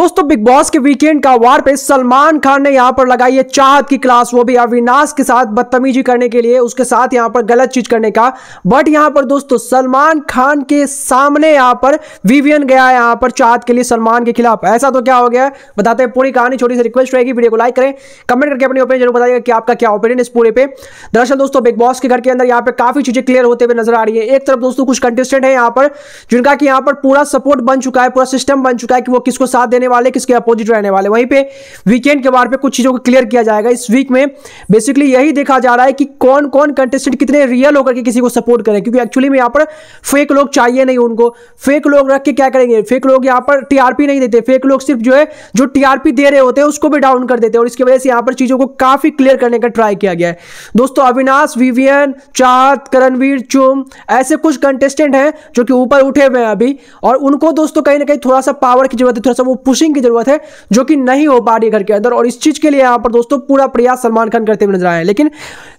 दोस्तों big boss के weekend का वार पे सलमान खान ने यहाँ पर लगाई है चाहत की क्लास वो भी अविनाश के साथ बदतमीजी करने के लिए उसके साथ यहाँ पर गलत चीज करने का बट यहाँ पर दोस्तों सलमान खान के सामने यहाँ पर विवियन गया है यहाँ पर चाहत के लिए सलमान के खिलाफ ऐसा तो क्या हो गया बताते हैं पूरी कहानी छोटी सी रिक्वेस्ट रहेगी वीडियो को लाइक करें कमेंट करके अपनी ओपिनियन जरूर बताइएगा कि आपका क्या ओपिनियन इस पूरे पे दरअसल दोस्तों बिग बॉस के घर के अंदर यहाँ पर काफी चीजें क्लियर होते हुए नजर आ रही है एक तरफ दोस्तों कुछ कंटेस्टेंट है यहाँ पर जिनका कि यहाँ पर पूरा सपोर्ट बन चुका है पूरा सिस्टम बन चुका है कि वो किसको साथ देने वाले किसके अपोजिट रहने वाले वहीं पे वीकेंड के बार पे कुछ चीज़ों को क्लियर किया जाएगा इस वीक में बेसिकली यही देखा जा रहा है कि कौन कौन कंटेस्टेंट कितने रियल होकर के किसी को सपोर्ट करें क्योंकि एक्चुअली में यहाँ पर फेक लोग चाहिए नहीं उनको फेक लोग रख के क्या करेंगे फेक लोग यहाँ पर टीआरपी नहीं देते फेक लोग सिर्फ जो है जो टीआरपी दे रहे होते हैं उसको भी डाउन कर देते हैं और इसकी वजह से यहाँ पर चीज़ों को काफ़ी क्लियर करने का ट्राई किया गया है दोस्तों अविनाश विवियन चाहत करणवीर चुम ऐसे कुछ कंटेस्टेंट हैं जो कि ऊपर उठे हुए हैं अभी और उनको दोस्तों कहीं ना कहीं थोड़ा सा पावर की जरूरत है थोड़ा सा वो पुश पुशिंग की जरूरत है जो कि नहीं हो पा रही घर के अंदर और इस चीज के लिए यहाँ पर दोस्तों पूरा प्रयास सलमान खान करते हुए नजर आए लेकिन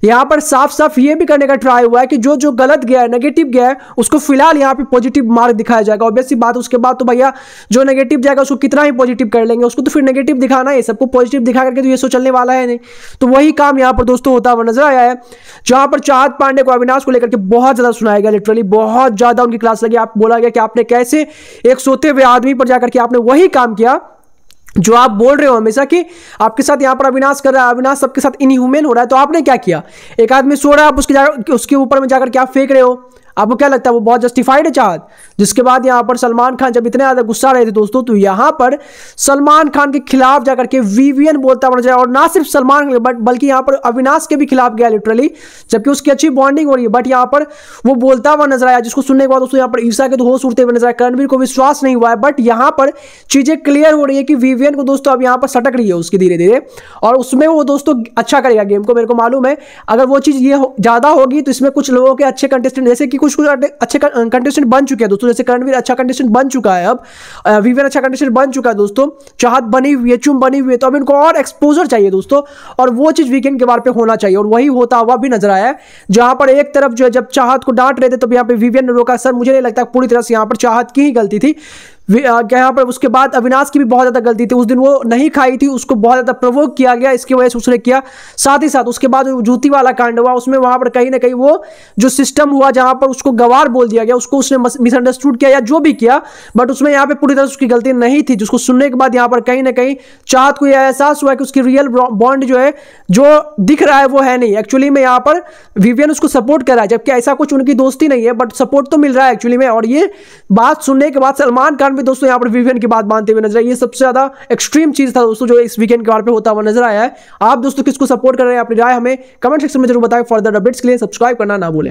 यहाँ पर साफ साफ ये भी करने का ट्राई हुआ है कि जो जो गलत गया है नेगेटिव गया है उसको फिलहाल यहाँ पे पॉजिटिव मार्क दिखाया जाएगा ऑब्वियसली बात उसके बाद तो भैया जो नेगेटिव जाएगा उसको कितना ही पॉजिटिव कर लेंगे उसको तो फिर नेगेटिव दिखाना है सबको पॉजिटिव दिखा करके तो ये सो चलने वाला है नहीं तो वही काम यहाँ पर दोस्तों होता हुआ नजर आया है जहाँ पर चाहत पांडे को अविनाश को लेकर के बहुत ज़्यादा सुनाया गया लिटरली बहुत ज़्यादा उनकी क्लास लगी आप बोला गया कि आपने कैसे एक सोते हुए आदमी पर जाकर के आपने वही काम किया गया जो आप बोल रहे हो हमेशा कि आपके साथ यहाँ पर अविनाश कर रहा है अविनाश सबके साथ इनह्यूमेन हो रहा है तो आपने क्या किया एक आदमी सो रहा है आप उसके उसके ऊपर में जाकर क्या फेंक रहे हो आपको क्या लगता है वो बहुत जस्टिफाइड है चाहत जिसके बाद यहाँ पर सलमान खान जब इतने ज़्यादा गुस्सा रहे थे दोस्तों तो यहाँ पर सलमान खान के खिलाफ जाकर के वीवीएन बोलता बना चाहिए और ना सिर्फ सलमान बट बल्कि यहाँ पर अविनाश के भी खिलाफ गया लिटरली जबकि उसकी अच्छी बॉन्डिंग हो रही है बट यहाँ पर वो बोलता हुआ नजर आया जिसको सुनने के बाद दोस्तों यहाँ पर ईसा के तो होश उड़ते हुए नजर आया करणवीर को विश्वास नहीं हुआ है बट यहाँ पर चीज़ें क्लियर हो रही है कि वीवीएन को दोस्तों अब यहाँ पर सटक रही है उसकी धीरे धीरे और उसमें वो दोस्तों अच्छा करेगा गेम को मेरे को मालूम है अगर वो चीज़ ये ज़्यादा होगी तो इसमें कुछ लोगों के अच्छे कंटेस्टेंट जैसे कि कुछ कुछ अच्छे कंटेस्टेंट बन चुके हैं दोस्तों जैसे करणवीर अच्छा कंटेस्टेंट बन चुका है अब विवेन अच्छा कंटेस्टेंट बन चुका है दोस्तों चाहत बनी हुई है चुम बनी हुई है तो अब इनको और एक्सपोजर चाहिए दोस्तों और वो चीज़ वीकेंड के बार पे होना चाहिए और वही होता हुआ भी नजर आया जहां पर एक तरफ जो है जब चाहत को डांट रहे थे तो यहाँ पे विवेन ने रोका सर मुझे नहीं लगता पूरी तरह से यहाँ पर चाहत की ही गलती थी क्या यहाँ पर उसके बाद अविनाश की भी बहुत ज़्यादा गलती थी उस दिन वो नहीं खाई थी उसको बहुत ज़्यादा प्रवोक किया गया इसकी वजह से उसने किया साथ ही साथ उसके बाद जूती वाला कांड हुआ उसमें वहां पर कहीं ना कहीं वो जो सिस्टम हुआ जहां पर उसको गवार बोल दिया गया उसको उसने मिसअंडरस्टूड किया या जो भी किया बट उसमें यहाँ पर पूरी तरह उसकी गलती नहीं थी जिसको सुनने के बाद यहाँ पर कहीं ना कहीं चाहत को यह एहसास हुआ कि उसकी रियल बॉन्ड जो है जो दिख रहा है वो है नहीं एक्चुअली में यहाँ पर विवियन उसको सपोर्ट कर रहा है जबकि ऐसा कुछ उनकी दोस्ती नहीं है बट सपोर्ट तो मिल रहा है एक्चुअली में और ये बात सुनने के बाद सलमान खान भी दोस्तों यहाँ पर विवियन की बात मानते हुए नजर आई ये सबसे ज्यादा एक्सट्रीम चीज था दोस्तों जो इस वीकेंड के बारे में होता हुआ नजर आया है आप दोस्तों किसको सपोर्ट कर रहे हैं अपनी राय हमें कमेंट सेक्शन में जरूर बताएं फर्दर अपडेट्स के लिए सब्सक्राइब करना ना भूलें